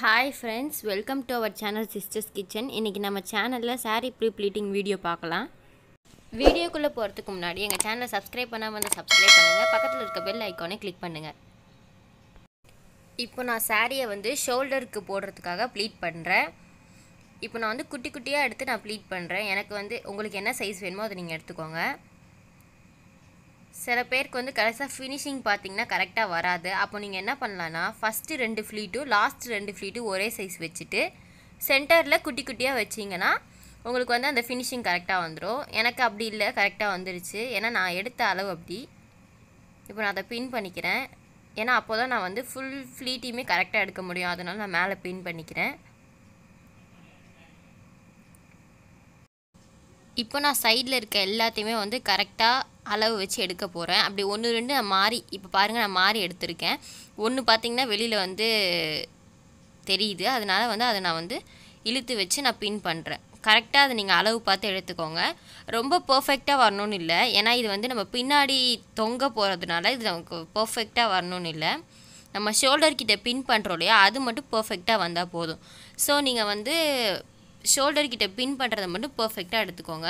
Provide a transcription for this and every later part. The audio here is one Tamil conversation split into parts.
hi friends welcome to our channel sisters kitchen இன்றைக்கி நம்ம சேனலில் சாரீ ப்ரீ ப்ளீட்டிங் வீடியோ பார்க்கலாம் வீடியோக்குள்ளே போகிறதுக்கு முன்னாடி எங்கள் சேனலை சப்ஸ்கிரைப் பண்ணாமல் வந்து சப்ஸ்கிரைப் பண்ணுங்கள் பக்கத்தில் இருக்க பெல் ஐக்கானே கிளிக் பண்ணுங்கள் இப்போ நான் சாரியை வந்து ஷோல்டருக்கு போடுறதுக்காக ப்ளீட் பண்ணுறேன் இப்போ நான் வந்து குட்டி குட்டியாக எடுத்து நான் ப்ளீட் பண்ணுறேன் எனக்கு வந்து உங்களுக்கு என்ன சைஸ் வேணுமோ அதை நீங்கள் எடுத்துக்கோங்க சில பேருக்கு வந்து கடைசியாக ஃபினிஷிங் பார்த்தீங்கன்னா கரெக்டாக வராது அப்போ நீங்கள் என்ன பண்ணலான்னா ஃபஸ்ட்டு ரெண்டு ஃப்ளீட்டும் லாஸ்ட் ரெண்டு ஃப்ளீட்டும் ஒரே சைஸ் வச்சுட்டு சென்டரில் குட்டி குட்டியாக வச்சிங்கன்னா உங்களுக்கு வந்து அந்த ஃபினிஷிங் கரெக்டாக வந்துடும் எனக்கு அப்படி இல்லை கரெக்டாக வந்துருச்சு ஏன்னா நான் எடுத்த அளவு அப்படி இப்போ நான் அதை பின் பண்ணிக்கிறேன் ஏன்னா அப்போ தான் நான் வந்து ஃபுல் ஃப்ளீட்டையுமே கரெக்டாக எடுக்க முடியும் அதனால் நான் மேலே பின் பண்ணிக்கிறேன் இப்போ நான் சைடில் இருக்க எல்லாத்தையுமே வந்து கரெக்டாக அளவு வச்சு எடுக்க போகிறேன் அப்படி ஒன்று ரெண்டு நான் மாறி இப்போ பாருங்கள் நான் மாறி எடுத்திருக்கேன் ஒன்று பார்த்திங்கன்னா வெளியில் வந்து தெரியுது அதனால் வந்து அதை நான் வந்து இழுத்து வச்சு நான் பின் பண்ணுறேன் கரெக்டாக அதை நீங்கள் அளவு பார்த்து எடுத்துக்கோங்க ரொம்ப பர்ஃபெக்டாக வரணும்னு இல்லை ஏன்னா இது வந்து நம்ம பின்னாடி தொங்க போகிறதுனால இது நமக்கு பர்ஃபெக்டாக வரணும்னு இல்லை நம்ம ஷோல்டர் கிட்ட பின் பண்ணுறோம் இல்லையா அது மட்டும் பர்ஃபெக்டாக வந்தால் போதும் ஸோ நீங்கள் வந்து ஷோல்டர் கிட்ட பின் பண்ணுறதை மட்டும் பர்ஃபெக்டாக எடுத்துக்கோங்க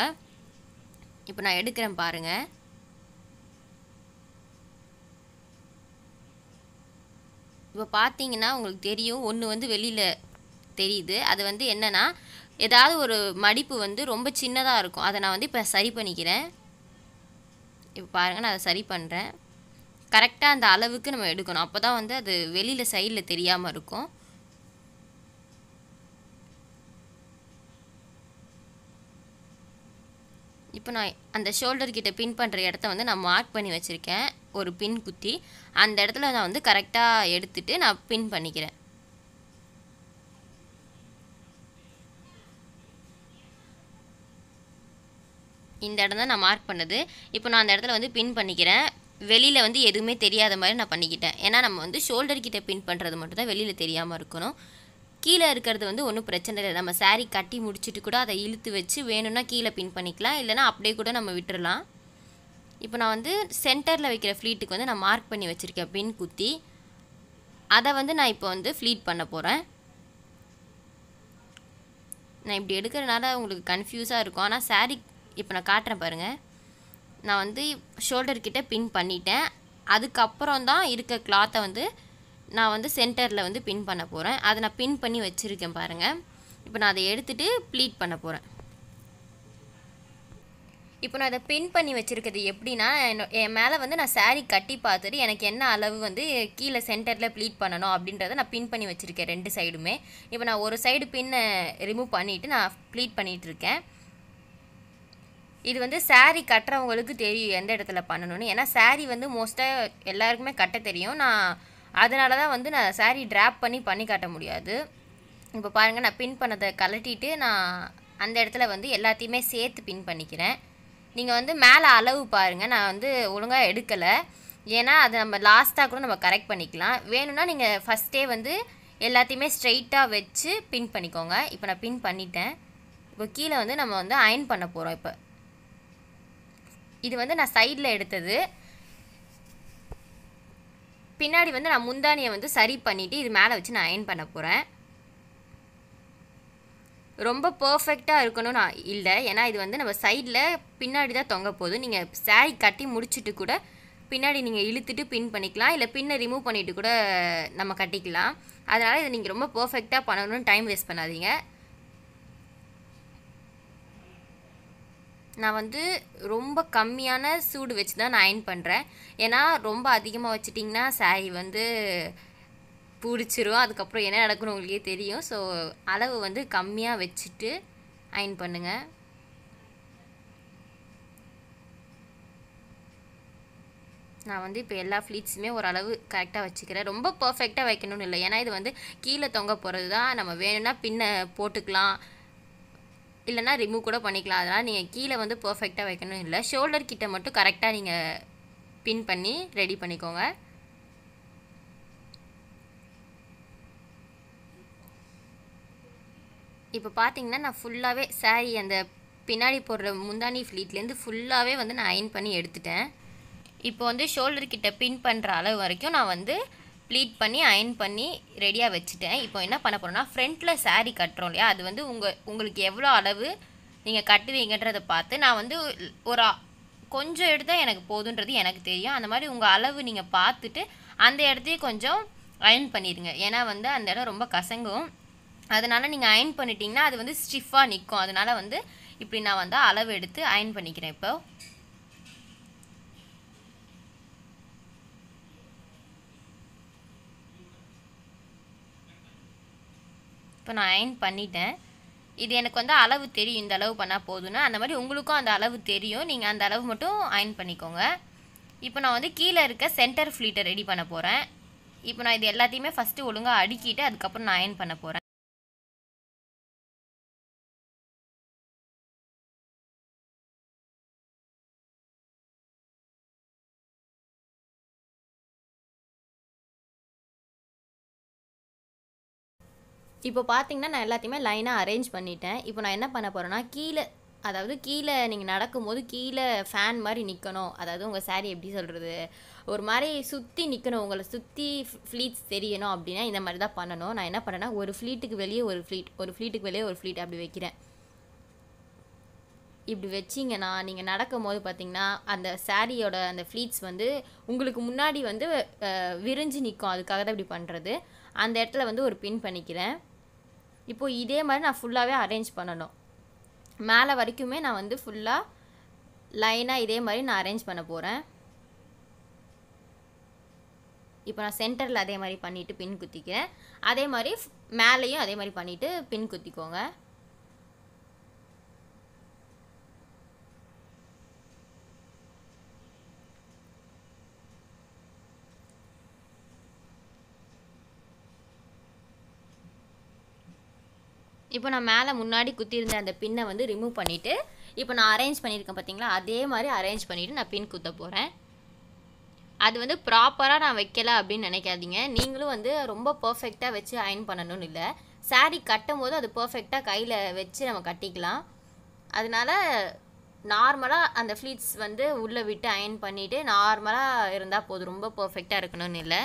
இப்போ நான் எடுக்கிறேன் பாருங்கள் இப்போ பார்த்தீங்கன்னா உங்களுக்கு தெரியும் ஒன்று வந்து வெளியில் தெரியுது அது வந்து என்னென்னா ஏதாவது ஒரு மடிப்பு வந்து ரொம்ப சின்னதாக இருக்கும் அதை நான் வந்து இப்போ சரி பண்ணிக்கிறேன் இப்போ பாருங்கள் நான் அதை சரி பண்ணுறேன் கரெக்டாக அந்த அளவுக்கு நம்ம எடுக்கணும் அப்போ தான் வந்து அது வெளியில் சைடில் தெரியாமல் இருக்கும் இப்போ நான் அந்த ஷோல்டர் கிட்ட பின் பண்ணுற இடத்த வந்து நான் மார்க் பண்ணி வச்சுருக்கேன் ஒரு பின் குத்தி அந்த இடத்துல நான் வந்து கரெக்டாக எடுத்துகிட்டு நான் பின் பண்ணிக்கிறேன் இந்த இடம் தான் நான் மார்க் பண்ணது இப்போ நான் அந்த இடத்துல வந்து பின் பண்ணிக்கிறேன் வெளியில் வந்து எதுவுமே தெரியாத மாதிரி நான் பண்ணிக்கிட்டேன் ஏன்னா நம்ம வந்து ஷோல்டர் கிட்டே பின் பண்ணுறது மட்டும் தான் வெளியில் தெரியாமல் இருக்கணும் கீழே இருக்கிறது வந்து ஒன்றும் பிரச்சனை இல்லை நம்ம சாரீ கட்டி முடிச்சுட்டு கூட அதை இழுத்து வச்சு வேணும்னா கீழே பின் பண்ணிக்கலாம் இல்லைனா அப்படியே கூட நம்ம விட்டுடலாம் இப்போ நான் வந்து சென்டரில் வைக்கிற ஃப்ளீட்டுக்கு வந்து நான் மார்க் பண்ணி வச்சுருக்கேன் பின் குத்தி அதை வந்து நான் இப்போ வந்து ஃப்ளீட் பண்ண போகிறேன் நான் இப்படி எடுக்கிறனால உங்களுக்கு கன்ஃபியூஸாக இருக்கும் ஆனால் சாரி இப்போ நான் காட்டுறேன் பாருங்கள் நான் வந்து ஷோல்டர்கிட்ட பின் பண்ணிட்டேன் அதுக்கப்புறம் தான் இருக்க கிளாத்தை வந்து நான் வந்து சென்டரில் வந்து பின் பண்ண போகிறேன் அதை நான் பின் பண்ணி வச்சுருக்கேன் பாருங்கள் இப்போ நான் அதை எடுத்துகிட்டு ப்ளீட் பண்ண போகிறேன் இப்போ நான் அதை பின் பண்ணி வச்சுருக்கிறது எப்படின்னா என்ன என் மேலே வந்து நான் சாரீ கட்டி பார்த்துட்டு எனக்கு என்ன அளவு வந்து கீழே சென்டரில் ப்ளீட் பண்ணணும் அப்படின்றத நான் பின் பண்ணி வச்சுருக்கேன் ரெண்டு சைடுமே இப்போ நான் ஒரு சைடு பின்னை ரிமூவ் பண்ணிவிட்டு நான் ப்ளீட் பண்ணிகிட்ருக்கேன் இது வந்து சாரீ கட்டுறவங்களுக்கு தெரியும் எந்த இடத்துல பண்ணணும்னு ஏன்னா சாரீ வந்து மோஸ்ட்டாக எல்லாருக்குமே கட்ட தெரியும் நான் அதனால தான் வந்து நான் சாரீ ட்ராப் பண்ணி பண்ணி காட்ட முடியாது இப்போ பாருங்கள் நான் பின் பண்ணதை கலட்டிட்டு நான் அந்த இடத்துல வந்து எல்லாத்தையுமே சேர்த்து பின் பண்ணிக்கிறேன் நீங்கள் வந்து மேலே அளவு பாருங்கள் நான் வந்து ஒழுங்காக எடுக்கலை ஏன்னா அதை நம்ம லாஸ்ட்டாக கூட நம்ம கரெக்ட் பண்ணிக்கலாம் வேணும்னா நீங்கள் ஃபஸ்ட்டே வந்து எல்லாத்தையுமே ஸ்ட்ரைட்டாக வச்சு பின் பண்ணிக்கோங்க இப்போ நான் பின் பண்ணிட்டேன் இப்போ கீழே வந்து நம்ம வந்து அயன் பண்ண போகிறோம் இப்போ இது வந்து நான் சைடில் எடுத்தது பின்னாடி வந்து நான் முந்தானியை வந்து சரி பண்ணிவிட்டு இது மேலே வச்சு நான் அயன் பண்ண போகிறேன் ரொம்ப பர்ஃபெக்டாக இருக்கணும் நான் இல்லை ஏன்னா இது வந்து நம்ம சைடில் பின்னாடி தான் தொங்க போதும் நீங்கள் சாரி கட்டி முடிச்சுட்டு கூட பின்னாடி நீங்கள் இழுத்துட்டு பின் பண்ணிக்கலாம் இல்லை பின்னை ரிமூவ் பண்ணிவிட்டு கூட நம்ம கட்டிக்கலாம் அதனால் இதை நீங்கள் ரொம்ப பர்ஃபெக்டாக பண்ணணும்னு டைம் வேஸ்ட் பண்ணாதீங்க நான் வந்து ரொம்ப கம்மியான சூடு வச்சு தான் நான் அயன் பண்ணுறேன் ஏன்னா ரொம்ப அதிகமாக வச்சிட்டிங்கன்னா சாரி வந்து பிடிச்சிரும் அதுக்கப்புறம் என்ன நடக்குன்னு உங்களுக்கே தெரியும் ஸோ அளவு வந்து கம்மியாக வச்சுட்டு அயன் பண்ணுங்கள் நான் வந்து இப்போ எல்லா ஃப்ளீட்ஸுமே ஓரளவு கரெக்டாக வச்சுக்கிறேன் ரொம்ப பர்ஃபெக்டாக வைக்கணும்னு இல்லை ஏன்னா இது வந்து கீழே தொங்க போகிறது தான் நம்ம வேணும்னா பின்ன போட்டுக்கலாம் இல்லைனா ரிமூவ் கூட பண்ணிக்கலாம் அதனால் நீங்கள் கீழே வந்து பர்ஃபெக்டாக வைக்கணும் இல்லை ஷோல்டர் கிட்ட மட்டும் கரெக்டாக நீங்கள் பின் பண்ணி ரெடி பண்ணிக்கோங்க இப்போ பார்த்தீங்கன்னா நான் ஃபுல்லாகவே சாரி அந்த பின்னாடி போடுற முந்தானி ஃப்ளீட்லேருந்து ஃபுல்லாகவே வந்து நான் அயன் பண்ணி எடுத்துட்டேன் இப்போ வந்து ஷோல்டர் கிட்ட பின் பண்ணுற அளவு வரைக்கும் நான் வந்து ப்ளீட் பண்ணி அயன் பண்ணி ரெடியாக வச்சுட்டேன் இப்போ என்ன பண்ண போகிறோம்னா ஃப்ரண்ட்டில் சாரீ கட்டுறோம் இல்லையா அது வந்து உங்கள் உங்களுக்கு எவ்வளோ அளவு நீங்கள் கட்டுவீங்கன்றதை பார்த்து நான் வந்து ஒரு கொஞ்சம் எடுத்தால் எனக்கு போதுன்றது எனக்கு தெரியும் அந்த மாதிரி உங்கள் அளவு நீங்கள் பார்த்துட்டு அந்த இடத்தையும் கொஞ்சம் அயன் பண்ணிடுங்க ஏன்னா வந்து அந்த இடம் ரொம்ப கசங்கும் அதனால் நீங்கள் அயன் பண்ணிட்டீங்கன்னா அது வந்து ஸ்டிஃபாக நிற்கும் அதனால் வந்து இப்படி நான் வந்து அளவு எடுத்து அயன் பண்ணிக்கிறேன் இப்போ இப்போ நான் அயன் பண்ணிட்டேன் இது எனக்கு வந்து அளவு தெரியும் இந்த அளவு பண்ணால் போதும்னு அந்த மாதிரி உங்களுக்கும் அந்த அளவு தெரியும் நீங்கள் அந்த அளவு மட்டும் அயன் பண்ணிக்கோங்க இப்போ நான் வந்து கீழே இருக்க சென்டர் ஃப்ளீட்டை ரெடி பண்ண போகிறேன் இப்போ நான் இது எல்லாத்தையுமே ஃபஸ்ட்டு ஒழுங்காக அடுக்கிட்டு அதுக்கப்புறம் நான் அயன் பண்ண போகிறேன் இப்போ பார்த்தீங்கன்னா நான் எல்லாத்தையுமே லைனாக அரேஞ்ச் பண்ணிட்டேன் இப்போ நான் என்ன பண்ண போகிறேன்னா கீழே அதாவது கீழே நீங்கள் நடக்கும்போது கீழே ஃபேன் மாதிரி நிற்கணும் அதாவது உங்கள் சாரி எப்படி சொல்கிறது ஒரு மாதிரி சுற்றி நிற்கணும் உங்களை சுற்றி ஃப்ளீட்ஸ் தெரியணும் அப்படின்னா இந்த மாதிரி தான் பண்ணணும் நான் என்ன பண்ணேன்னா ஒரு ஃப்ளீட்டுக்கு வெளியே ஒரு ஃப்ளீட் ஒரு ஃப்ளீட்டுக்கு வெளியே ஒரு ஃப்ளீட் அப்படி வைக்கிறேன் இப்படி வச்சிங்கன்னா நீங்கள் நடக்கும் போது பார்த்தீங்கன்னா அந்த சாரியோட அந்த ஃப்ளீட்ஸ் வந்து உங்களுக்கு முன்னாடி வந்து விரிஞ்சு நிற்கும் அதுக்காக தான் இப்படி பண்ணுறது அந்த இடத்துல வந்து ஒரு பின் பண்ணிக்கிறேன் இப்போது இதே மாதிரி நான் ஃபுல்லாகவே அரேஞ்ச் பண்ணணும் மேலே வரைக்குமே நான் வந்து ஃபுல்லாக லைனாக இதே மாதிரி நான் அரேஞ்ச் பண்ண போகிறேன் இப்போ நான் சென்டரில் அதே மாதிரி பண்ணிவிட்டு பின் குத்திக்கிறேன் அதே மாதிரி மேலேயும் அதே மாதிரி பண்ணிவிட்டு பின் குத்திக்கோங்க இப்போ நான் மேலே முன்னாடி இருந்த அந்த பின்னை வந்து ரிமூவ் பண்ணிவிட்டு இப்போ நான் அரேஞ்ச் பண்ணியிருக்கேன் பார்த்தீங்களா அதே மாதிரி அரேஞ்ச் பண்ணிவிட்டு நான் பின் குத்த போகிறேன் அது வந்து ப்ராப்பராக நான் வைக்கலை அப்படின்னு நினைக்காதீங்க நீங்களும் வந்து ரொம்ப பர்ஃபெக்டாக வச்சு அயன் பண்ணணும்னு இல்லை சாரி கட்டும் போது அது பர்ஃபெக்டாக கையில் வச்சு நம்ம கட்டிக்கலாம் அதனால் நார்மலாக அந்த ஃப்ளீட்ஸ் வந்து உள்ளே விட்டு அயன் பண்ணிவிட்டு நார்மலாக இருந்தால் போதும் ரொம்ப பர்ஃபெக்டாக இருக்கணும்னு இல்லை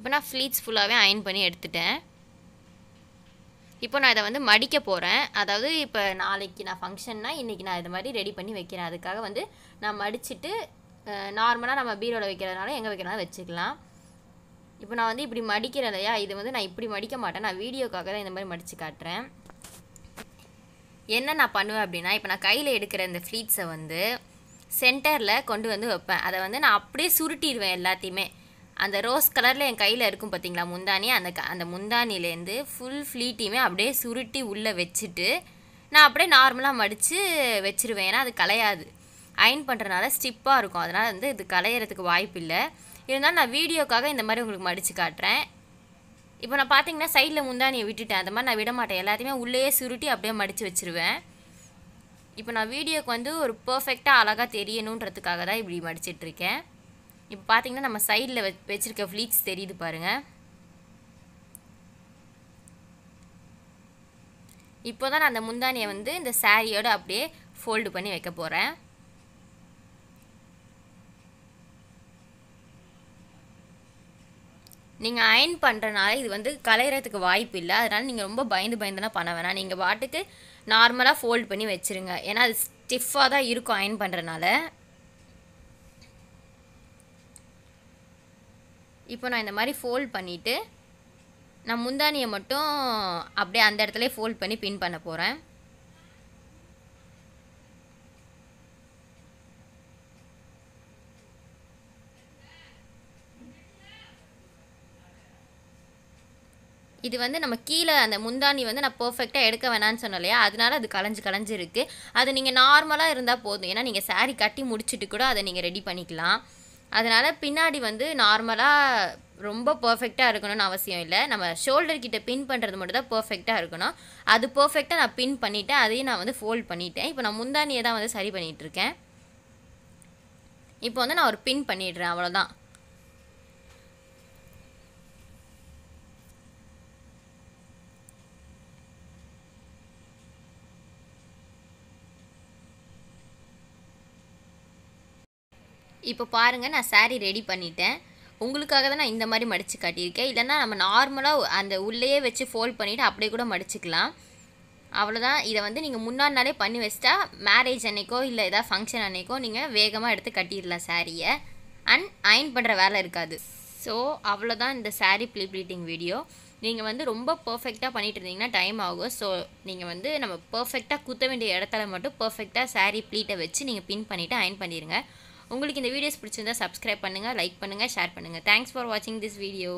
இப்போ நான் ஃப்ளீட்ஸ் ஃபுல்லாகவே அயன் பண்ணி எடுத்துட்டேன் இப்போ நான் இதை வந்து மடிக்க போகிறேன் அதாவது இப்போ நாளைக்கு நான் ஃபங்க்ஷன்னா இன்றைக்கி நான் இது மாதிரி ரெடி பண்ணி வைக்கிறேன் அதுக்காக வந்து நான் மடிச்சுட்டு நார்மலாக நம்ம பீரோவில் வைக்கிறதுனால எங்கே வைக்கிறனால வச்சுக்கலாம் இப்போ நான் வந்து இப்படி மடிக்கிறேன் இல்லையா இது வந்து நான் இப்படி மடிக்க மாட்டேன் நான் வீடியோக்காக தான் இந்த மாதிரி மடித்து காட்டுறேன் என்ன நான் பண்ணுவேன் அப்படின்னா இப்போ நான் கையில் எடுக்கிற இந்த ஃப்ளீட்ஸை வந்து சென்டரில் கொண்டு வந்து வைப்பேன் அதை வந்து நான் அப்படியே சுருட்டிடுவேன் எல்லாத்தையுமே அந்த ரோஸ் கலரில் என் கையில் இருக்கும் பார்த்தீங்களா முந்தானி அந்த க அந்த முந்தானிலேருந்து ஃபுல் ஃப்ளீட்டையுமே அப்படியே சுருட்டி உள்ளே வச்சுட்டு நான் அப்படியே நார்மலாக மடித்து வச்சுருவேன் ஏன்னா அது கலையாது அயன் பண்ணுறனால ஸ்டிப்பாக இருக்கும் அதனால் வந்து இது கலையிறதுக்கு வாய்ப்பு இல்லை இருந்தாலும் நான் வீடியோக்காக இந்த மாதிரி உங்களுக்கு மடித்து காட்டுறேன் இப்போ நான் பார்த்தீங்கன்னா சைடில் முந்தானியை விட்டுட்டேன் அந்த மாதிரி நான் விட மாட்டேன் எல்லாத்தையுமே உள்ளேயே சுருட்டி அப்படியே மடித்து வச்சுருவேன் இப்போ நான் வீடியோக்கு வந்து ஒரு பர்ஃபெக்டாக அழகாக தெரியணுன்றதுக்காக தான் இப்படி மடிச்சிட்ருக்கேன் இப்போ பார்த்தீங்கன்னா நம்ம சைடில் வச்சிருக்க வச்சுருக்க தெரியுது பாருங்கள் இப்போ தான் நான் அந்த முந்தானியை வந்து இந்த சாரியோடு அப்படியே ஃபோல்டு பண்ணி வைக்க போகிறேன் நீங்கள் அயன் பண்ணுறனால இது வந்து கலையிறதுக்கு வாய்ப்பு இல்லை அதனால் நீங்கள் ரொம்ப பயந்து பயந்துலாம் பண்ண வேணாம் நீங்கள் பாட்டுக்கு நார்மலாக ஃபோல்ட் பண்ணி வச்சுருங்க ஏன்னா அது ஸ்டிஃபாக தான் இருக்கும் அயன் பண்ணுறனால இப்போ நான் இந்த மாதிரி ஃபோல்ட் பண்ணிவிட்டு நான் முந்தானியை மட்டும் அப்படியே அந்த இடத்துல ஃபோல்ட் பண்ணி பின் பண்ண போகிறேன் இது வந்து நம்ம கீழே அந்த முந்தானி வந்து நான் பர்ஃபெக்டாக எடுக்க வேணான்னு சொன்னோம் இல்லையா அதனால அது களைஞ்சு களைஞ்சிருக்கு அது நீங்கள் நார்மலாக இருந்தால் போதும் ஏன்னா நீங்கள் சாரீ கட்டி முடிச்சுட்டு கூட அதை நீங்கள் ரெடி பண்ணிக்கலாம் அதனால் பின்னாடி வந்து நார்மலாக ரொம்ப பர்ஃபெக்டாக இருக்கணும்னு அவசியம் இல்லை நம்ம ஷோல்டர் கிட்ட பின் பண்ணுறது மட்டும் தான் பர்ஃபெக்டாக இருக்கணும் அது பர்ஃபெக்டாக நான் பின் பண்ணிவிட்டேன் அதையும் நான் வந்து ஃபோல்ட் பண்ணிட்டேன் இப்போ நான் முந்தானியை தான் வந்து சரி பண்ணிகிட்ருக்கேன் இப்போ வந்து நான் ஒரு பின் பண்ணிடுறேன் அவ்வளோதான் இப்போ பாருங்கள் நான் சாரீ ரெடி பண்ணிட்டேன் உங்களுக்காக தான் நான் இந்த மாதிரி மடித்து காட்டியிருக்கேன் இல்லைன்னா நம்ம நார்மலாக அந்த உள்ளேயே வச்சு ஃபோல்ட் பண்ணிவிட்டு அப்படியே கூட மடிச்சுக்கலாம் அவ்வளோதான் இதை வந்து நீங்கள் முன்னாடி நாளே பண்ணி வச்சிட்டா மேரேஜ் அன்னைக்கோ இல்லை ஏதாவது ஃபங்க்ஷன் அன்னைக்கோ நீங்கள் வேகமாக எடுத்து கட்டிடலாம் சாரியை அண்ட் அயன் பண்ணுற வேலை இருக்காது ஸோ அவ்வளோதான் இந்த சாரீ ப்ளீப்ளீட்டிங் வீடியோ நீங்கள் வந்து ரொம்ப பர்ஃபெக்டாக பண்ணிகிட்டு இருந்தீங்கன்னா டைம் ஆகும் ஸோ நீங்கள் வந்து நம்ம பர்ஃபெக்டாக குத்த வேண்டிய இடத்துல மட்டும் பர்ஃபெக்டாக சாரீ ப்ளீட்டை வச்சு நீங்கள் பின் பண்ணிவிட்டு அயன் பண்ணிடுங்க உங்களுக்கு இந்த வீடியோஸ் பிடிச்சிருந்தா சப்ஸ்கிரைப் பண்ணுங்கள் லைக் பண்ணுங்கள் ஷேர் பண்ணுங்கள் தேங்க்ஸ் ஃபார் வாட்சிங் திஸ் வீடியோ